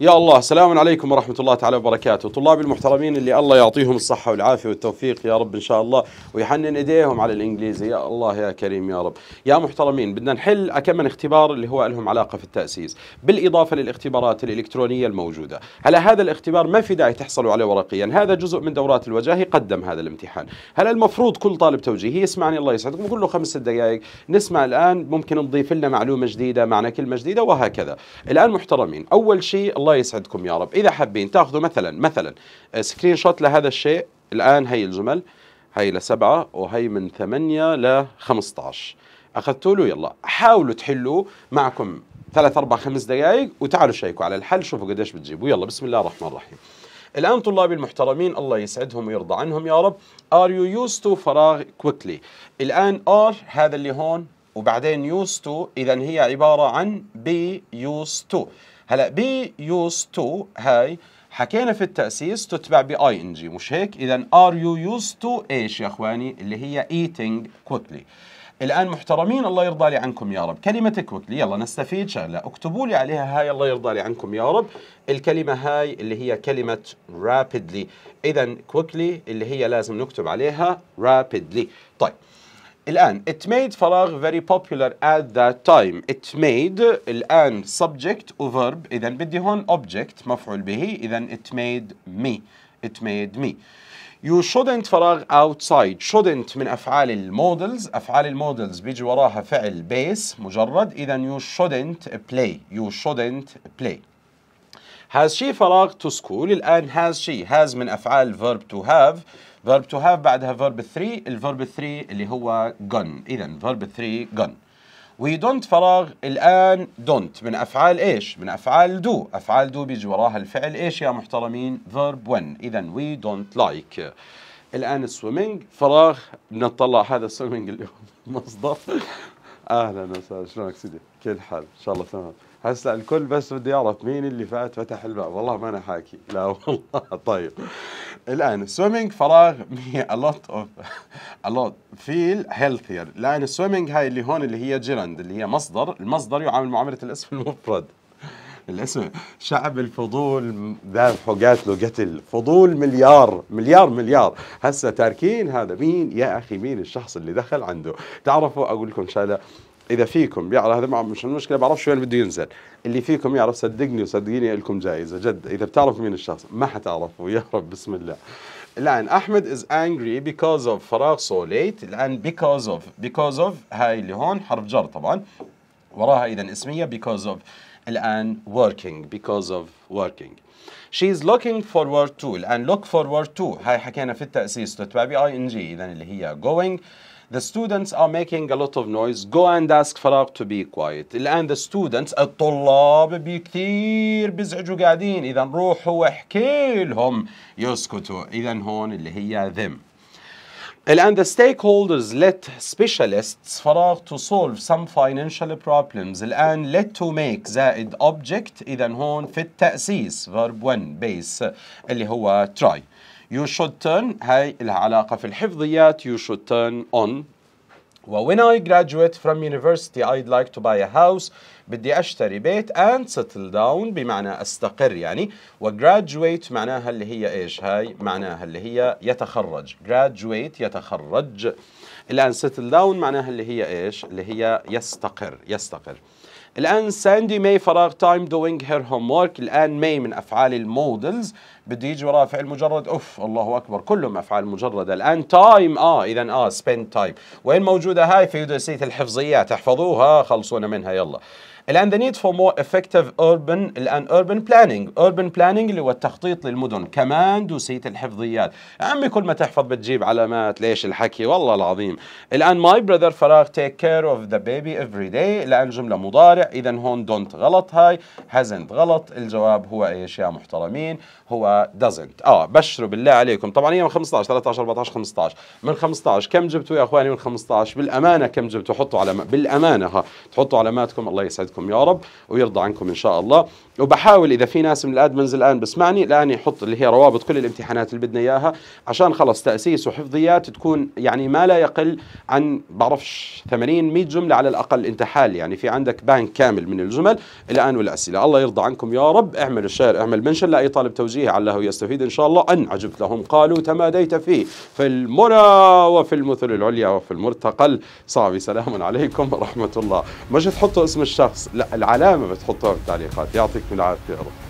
يا الله السلام عليكم ورحمة الله تعالى وبركاته طلاب المحترمين اللي الله يعطيهم الصحة والعافية والتوفيق يا رب إن شاء الله ويحنن إيديهم على الإنجليزي يا الله يا كريم يا رب يا محترمين بدنا نحل أكمن اختبار اللي هو لهم علاقة في التأسيس بالإضافة للاختبارات الإلكترونية الموجودة هلا هذا الاختبار ما في داعي تحصلوا عليه ورقيا هذا جزء من دورات الوجاهي قدم هذا الامتحان هلا المفروض كل طالب توجيهي يسمعني الله يسعدكم له خمس دقائق نسمع الآن ممكن نضيف لنا معلومة جديدة معنى كلمة جديدة وهكذا الآن محترمين أول شيء الله يسعدكم يا رب اذا حابين تاخذوا مثلا مثلا آه، سكرين شوت لهذا الشيء الان هي الجمل هي لسبعة وهي من ثمانية ل 15 اخذتوا له يلا حاولوا تحلوا معكم ثلاث اربع خمس دقائق وتعالوا شيكوا على الحل شوفوا قديش بتجيبوا يلا بسم الله الرحمن الرحيم الآن طلابي المحترمين الله يسعدهم ويرضى عنهم يا رب ار يو يوز تو فراغ كويكلي الآن ار هذا اللي هون وبعدين يوز تو إذا هي عبارة عن بي يوز تو هلا بي يوز تو هاي حكينا في التأسيس تتبع بأي إن جي مش هيك؟ إذا ار يو يوز تو إيش يا إخواني؟ اللي هي ايتينج كوتلي الآن محترمين الله يرضى لي عنكم يا رب، كلمة كوتلي يلا نستفيد شغلة، اكتبوا لي عليها هاي الله يرضى لي عنكم يا رب، الكلمة هاي اللي هي كلمة رابيدلي إذا كوتلي اللي هي لازم نكتب عليها رابيدلي طيب الآن it made فراغ very popular at that time it made الآن subject وverb إذا بدي هون object مفعول به إذا it made me it made me You shouldn't فراغ outside shouldn't من أفعال المودلز أفعال المودلز بيجي وراها فعل base مجرد إذا you shouldn't play you shouldn't play has she فراغ to school الآن has she has من أفعال verb to have verb to have بعدها verb 3 الverb 3 اللي هو gun إذا verb 3 gun we don't فراغ الآن don't من أفعال إيش من أفعال do أفعال do بيجي وراها الفعل إيش يا محترمين verb 1 إذا we don't like الآن swimming فراغ بنطلع هذا swimming اللي هو مصدر اهلا وسهلا شلونك سيدي؟ كيف الحال؟ ان شاء الله تمام. هسه الكل بس بده يعرف مين اللي فات فتح الباب، والله ما انا حاكي، لا والله طيب. الان سويمينج فراغ ا لوت اوف ا لوت فيل هيلثير لان السويمنج هاي اللي هون اللي هي جيرند اللي هي مصدر، المصدر يعامل معامله الاسم المفرد. الاسم شعب الفضول ذابحه قاتلوا قتل فضول مليار مليار مليار هسه تاركين هذا مين يا اخي مين الشخص اللي دخل عنده تعرفوا اقول لكم شغله اذا فيكم يعرف هذا مش المشكله بعرفش وين بده ينزل اللي فيكم يعرف صدقني وصدقيني لكم جائزه جد اذا بتعرف مين الشخص ما حتعرفوا يا رب بسم الله الان احمد از انجري بيكوز اوف فراغ سو ليت الان بيكوز اوف بيكوز اوف هاي اللي هون حرف جر طبعا وراها إذا اسمية because of الآن working because of working she is looking forward to الآن look forward to هاي حكينا في التأسيس تتبع ب ing إذا اللي هي going The students are making a lot of noise. Go and ask فراغ to be quiet. الآن the students الطلاب بكثير بيزعجوا قاعدين. إذا روحوا احكي لهم يسكتوا. إذا هون اللي هي them. الآن the stakeholders let specialists فراغ to solve some financial problems الآن let to make زائد object إذا هون في التأسيس verb 1 base اللي هو try you should turn هاي لها علاقة في الحفظيات you should turn on و when I graduate from university I'd like to buy a house بدي أشتري بيت and settle down بمعنى أستقر يعني و graduate معناها اللي هي إيش هاي معناها اللي هي يتخرج graduate يتخرج الآن ستل داون معناها اللي هي إيش اللي هي يستقر يستقر الآن ساندي ماي فراغ تايم دوينج هير هوم ورك الآن ماي من أفعال المودلز بده يجي وراها فعل مجرد أوف الله أكبر كلهم أفعال مجردة الآن تايم آه إذا آه سبيند تايم وين موجودة هاي في يدرسية الحفظيات احفظوها خلصونا منها يلا الآن the need for more effective urban الآن urban planning urban planning اللي هو التخطيط للمدن كمان دوسية الحفظيات يا عمي كل ما تحفظ بتجيب علامات ليش الحكي والله العظيم الآن my brother فراغ take care of the baby every day الآن جملة مضارع إذا هون دونت غلط هاي هازنت غلط الجواب هو إيش يا محترمين هو doesn't آه بشروا بالله عليكم طبعا هي من 15 13 14 15 من 15 كم جبتوا يا أخواني من 15 بالأمانة كم جبتوا حطوا علامات بالأمانة ها تحطوا علاماتكم الله يسعدكم يسعدكم يا رب ويرضى عنكم ان شاء الله وبحاول اذا في ناس من الادمنز الان بسمعني الان يحط اللي هي روابط كل الامتحانات اللي بدنا اياها عشان خلص تاسيس وحفظيات تكون يعني ما لا يقل عن بعرفش 80 100 جمله على الاقل انت حال يعني في عندك بانك كامل من الجمل الان والاسئله الله يرضى عنكم يا رب اعمل الشير اعمل منشن لاي طالب توجيهي علّه يستفيد ان شاء الله ان عجبت لهم قالوا تماديت فيه في المنى وفي المثل العليا وفي المرتقل صاحبي سلام عليكم ورحمه الله مش تحطوا اسم الشخص لا العلامه بتحطها بالتعليقات يعطيكم العافيه يا رب